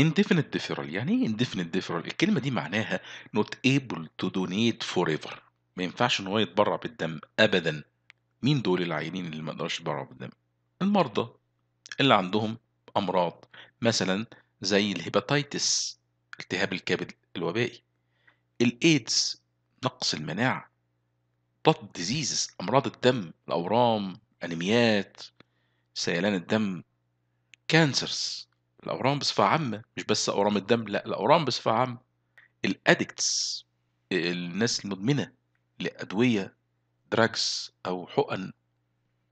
indefinite deferral يعني ايه indefinite deferral الكلمه دي معناها not able to donate forever ما ينفعش ان هو يتبرع بالدم ابدا مين دول العينين اللي ما يقدرش يتبرع بالدم المرضى اللي عندهم امراض مثلا زي الهيباتيتس التهاب الكبد الوبائي الايدز نقص المناعه بلاد ديزيزز امراض الدم الاورام انيميات سيلان الدم كانسرز الاورام بصفه عامه مش بس اورام الدم لا الاورام بصفه عامه الادكتس الناس المدمنه لادويه دراجز او حقن